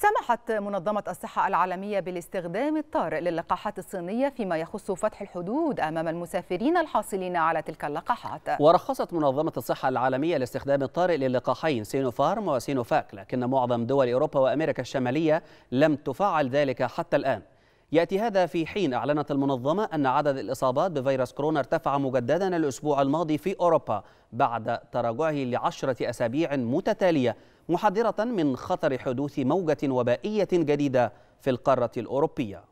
سمحت منظمة الصحة العالمية بالاستخدام الطارئ للقاحات الصينية فيما يخص فتح الحدود أمام المسافرين الحاصلين على تلك اللقاحات ورخصت منظمة الصحة العالمية لاستخدام الطارئ للقاحين سينوفارم وسينوفاك لكن معظم دول أوروبا وأمريكا الشمالية لم تفعل ذلك حتى الآن يأتي هذا في حين أعلنت المنظمة أن عدد الإصابات بفيروس كورونا ارتفع مجددا الأسبوع الماضي في أوروبا بعد تراجعه لعشرة أسابيع متتالية محذرة من خطر حدوث موجة وبائية جديدة في القارة الأوروبية